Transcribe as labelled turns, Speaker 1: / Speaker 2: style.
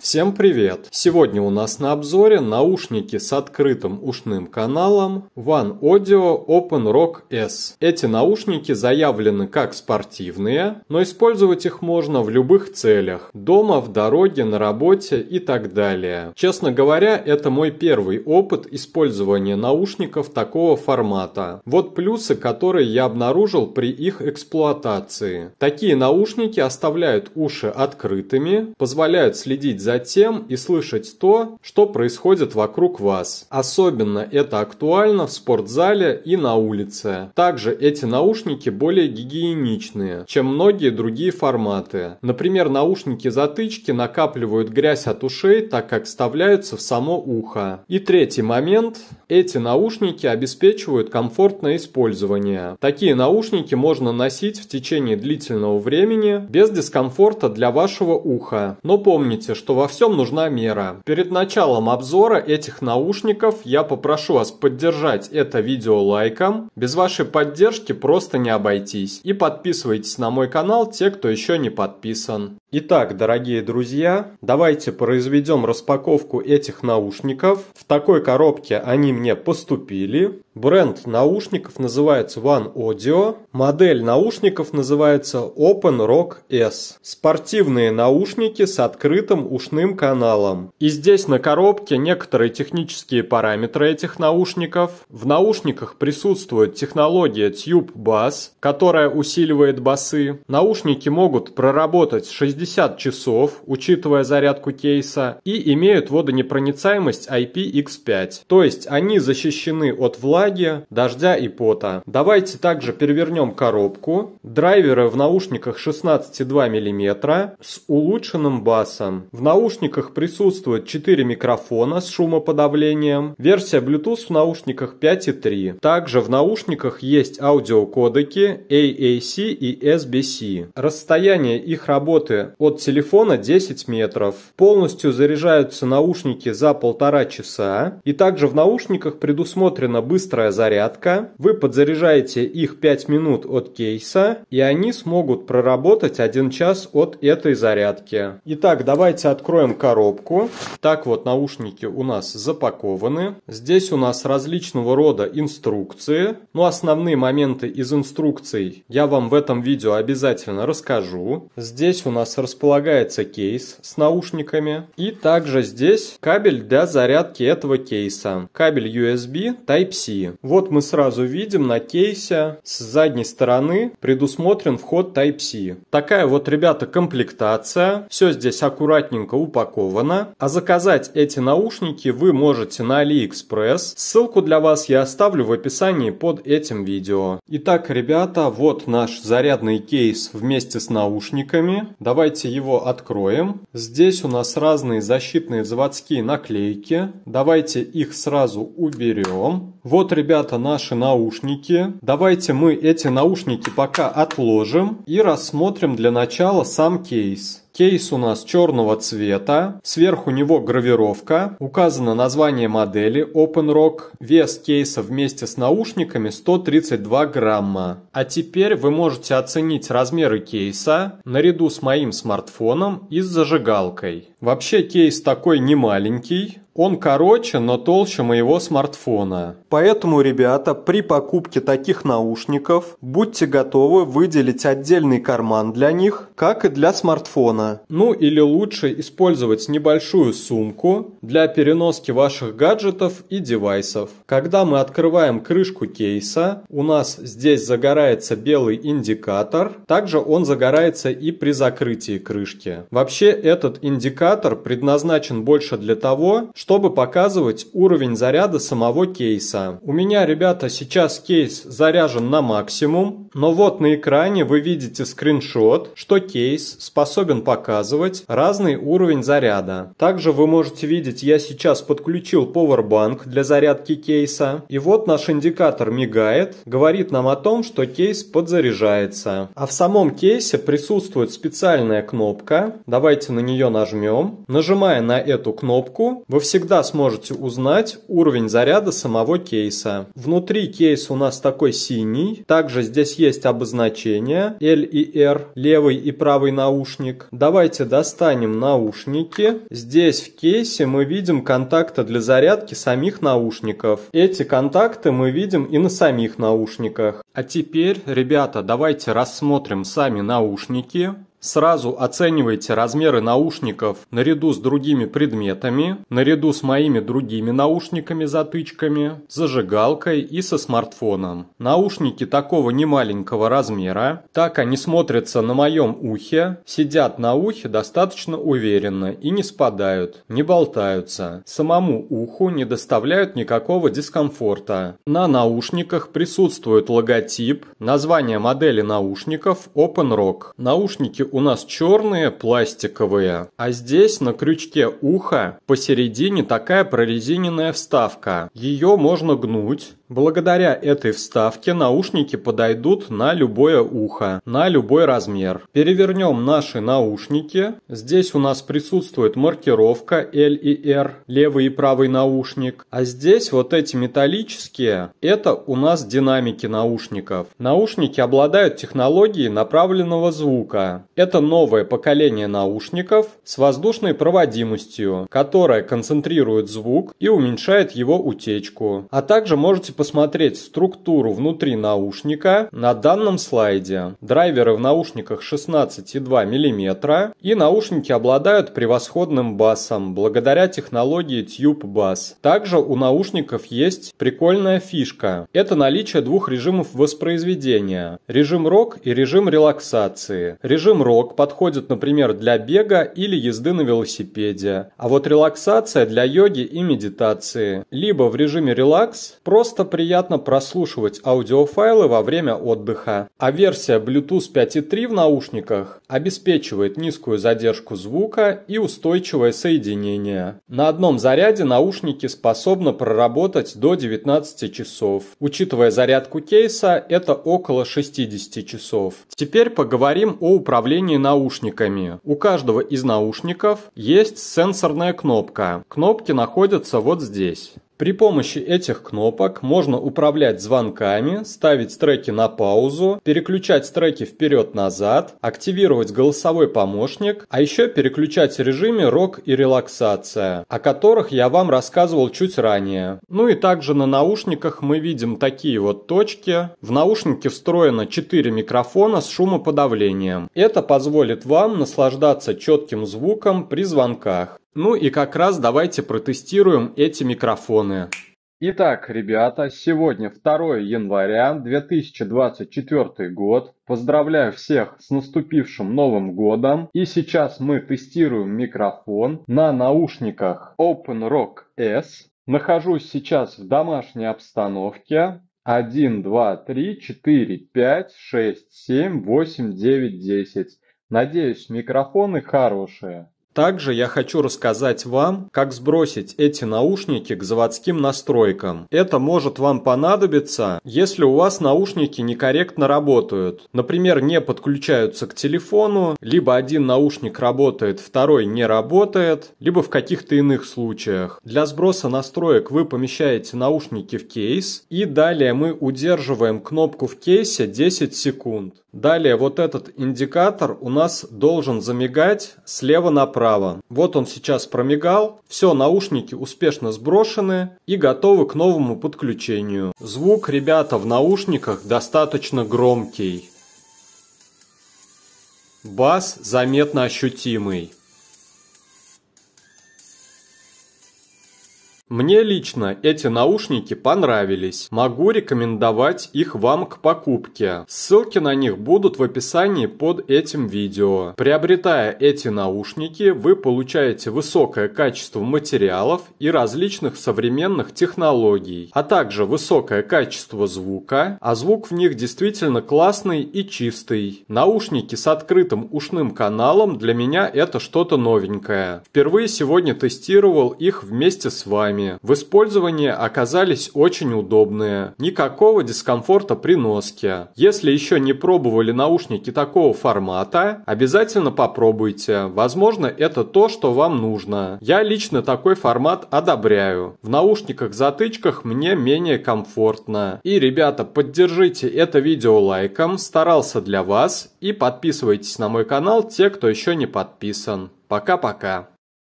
Speaker 1: Всем привет! Сегодня у нас на обзоре наушники с открытым ушным каналом One Audio Open Rock S. Эти наушники заявлены как спортивные, но использовать их можно в любых целях – дома, в дороге, на работе и так далее. Честно говоря, это мой первый опыт использования наушников такого формата. Вот плюсы, которые я обнаружил при их эксплуатации. Такие наушники оставляют уши открытыми, позволяют следить за за тем и слышать то, что происходит вокруг вас. Особенно это актуально в спортзале и на улице. Также эти наушники более гигиеничные, чем многие другие форматы. Например, наушники-затычки накапливают грязь от ушей, так как вставляются в само ухо. И третий момент. Эти наушники обеспечивают комфортное использование. Такие наушники можно носить в течение длительного времени без дискомфорта для вашего уха. Но помните, что во всем нужна мера. Перед началом обзора этих наушников я попрошу вас поддержать это видео лайком. Без вашей поддержки просто не обойтись. И подписывайтесь на мой канал те, кто еще не подписан. Итак, дорогие друзья, давайте произведем распаковку этих наушников. В такой коробке они мне поступили. Бренд наушников называется One Audio, модель наушников называется Open Rock S. Спортивные наушники с открытым ушным каналом. И здесь на коробке некоторые технические параметры этих наушников. В наушниках присутствует технология Tube Bass, которая усиливает басы. Наушники могут проработать 60 часов, учитывая зарядку кейса, и имеют водонепроницаемость IPX5. То есть они защищены от влаги влаги, дождя и пота. Давайте также перевернем коробку. Драйверы в наушниках 16,2 мм с улучшенным басом. В наушниках присутствует 4 микрофона с шумоподавлением. Версия Bluetooth в наушниках 5,3. Также в наушниках есть аудиокодеки AAC и SBC. Расстояние их работы от телефона 10 метров. Полностью заряжаются наушники за полтора часа. И также в наушниках предусмотрено быстрое быстрая зарядка. Вы подзаряжаете их 5 минут от кейса, и они смогут проработать 1 час от этой зарядки. Итак, давайте откроем коробку. Так вот, наушники у нас запакованы. Здесь у нас различного рода инструкции. Но основные моменты из инструкций я вам в этом видео обязательно расскажу. Здесь у нас располагается кейс с наушниками. И также здесь кабель для зарядки этого кейса. Кабель USB Type-C. Вот мы сразу видим на кейсе с задней стороны предусмотрен вход Type-C. Такая вот, ребята, комплектация. Все здесь аккуратненько упаковано. А заказать эти наушники вы можете на AliExpress. Ссылку для вас я оставлю в описании под этим видео. Итак, ребята, вот наш зарядный кейс вместе с наушниками. Давайте его откроем. Здесь у нас разные защитные заводские наклейки. Давайте их сразу уберем вот, ребята, наши наушники. Давайте мы эти наушники пока отложим и рассмотрим для начала сам кейс. Кейс у нас черного цвета, сверху него гравировка, указано название модели OpenRock, вес кейса вместе с наушниками 132 грамма. А теперь вы можете оценить размеры кейса наряду с моим смартфоном и с зажигалкой. Вообще кейс такой не маленький, он короче, но толще моего смартфона. Поэтому, ребята, при покупке таких наушников будьте готовы выделить отдельный карман для них, как и для смартфона. Ну или лучше использовать небольшую сумку для переноски ваших гаджетов и девайсов. Когда мы открываем крышку кейса, у нас здесь загорается белый индикатор. Также он загорается и при закрытии крышки. Вообще этот индикатор индикатор предназначен больше для того, чтобы показывать уровень заряда самого кейса. У меня, ребята, сейчас кейс заряжен на максимум, но вот на экране вы видите скриншот, что кейс способен показывать разный уровень заряда. Также вы можете видеть, я сейчас подключил Powerbank для зарядки кейса, и вот наш индикатор мигает, говорит нам о том, что кейс подзаряжается. А в самом кейсе присутствует специальная кнопка, давайте на нее нажмем, днем. Нажимая на эту кнопку, вы всегда сможете узнать уровень заряда самого кейса. Внутри кейс у нас такой синий. Также здесь есть обозначения L и R, левый и правый наушник. Давайте достанем наушники. Здесь в кейсе мы видим контакты для зарядки самих наушников. Эти контакты мы видим и на самих наушниках. А теперь, ребята, давайте рассмотрим сами наушники. Сразу оценивайте размеры наушников наряду с другими предметами, наряду с моими другими наушниками-затычками, зажигалкой и со смартфоном. Наушники такого немаленького размера, так они смотрятся на моем ухе, сидят на ухе достаточно уверенно и не спадают, не болтаются. Самому уху не доставляют никакого дискомфорта. На наушниках присутствует логотип, название модели наушников Open Rock. Наушники у нас черные, пластиковые, а здесь на крючке уха посередине такая прорезиненная вставка. Ее можно гнуть, Благодаря этой вставке наушники подойдут на любое ухо, на любой размер. Перевернем наши наушники. Здесь у нас присутствует маркировка L и R, левый и правый наушник. А здесь вот эти металлические, это у нас динамики наушников. Наушники обладают технологией направленного звука. Это новое поколение наушников с воздушной проводимостью, которая концентрирует звук и уменьшает его утечку. А также можете посмотреть структуру внутри наушника на данном слайде. Драйверы в наушниках 16,2 мм и наушники обладают превосходным басом благодаря технологии Tube Bass. Также у наушников есть прикольная фишка. Это наличие двух режимов воспроизведения. Режим рок и режим релаксации. Режим рок подходит, например, для бега или езды на велосипеде. А вот релаксация для йоги и медитации. Либо в режиме релакс просто приятно прослушивать аудиофайлы во время отдыха, а версия Bluetooth 5.3 в наушниках обеспечивает низкую задержку звука и устойчивое соединение. На одном заряде наушники способны проработать до 19 часов. Учитывая зарядку кейса, это около 60 часов. Теперь поговорим о управлении наушниками. У каждого из наушников есть сенсорная кнопка. Кнопки находятся вот здесь. При помощи этих кнопок можно управлять звонками, ставить треки на паузу, переключать треки вперед-назад, активировать голосовой помощник, а еще переключать режиме рок и релаксация, о которых я вам рассказывал чуть ранее. Ну и также на наушниках мы видим такие вот точки. В наушнике встроено 4 микрофона с шумоподавлением. Это позволит вам наслаждаться четким звуком при звонках. Ну и как раз давайте протестируем эти микрофоны. Итак, ребята, сегодня 2 января 2024 год. Поздравляю всех с наступившим Новым годом. И сейчас мы тестируем микрофон на наушниках Open Rock S. Нахожусь сейчас в домашней обстановке. 1, 2, 3, 4, 5, 6, 7, 8, 9, 10. Надеюсь, микрофоны хорошие. Также я хочу рассказать вам, как сбросить эти наушники к заводским настройкам. Это может вам понадобиться, если у вас наушники некорректно работают. Например, не подключаются к телефону, либо один наушник работает, второй не работает, либо в каких-то иных случаях. Для сброса настроек вы помещаете наушники в кейс, и далее мы удерживаем кнопку в кейсе 10 секунд. Далее вот этот индикатор у нас должен замигать слева направо вправо. Вот он сейчас промигал, все, наушники успешно сброшены и готовы к новому подключению. Звук, ребята, в наушниках достаточно громкий. Бас заметно ощутимый. Мне лично эти наушники понравились. Могу рекомендовать их вам к покупке. Ссылки на них будут в описании под этим видео. Приобретая эти наушники, вы получаете высокое качество материалов и различных современных технологий, а также высокое качество звука, а звук в них действительно классный и чистый. Наушники с открытым ушным каналом для меня это что-то новенькое. Впервые сегодня тестировал их вместе с вами руками. В использовании оказались очень удобные. Никакого дискомфорта при носке. Если еще не пробовали наушники такого формата, обязательно попробуйте. Возможно, это то, что вам нужно. Я лично такой формат одобряю. В наушниках-затычках мне менее комфортно. И, ребята, поддержите это видео лайком. Старался для вас. И подписывайтесь на мой канал те, кто еще не подписан. Пока-пока.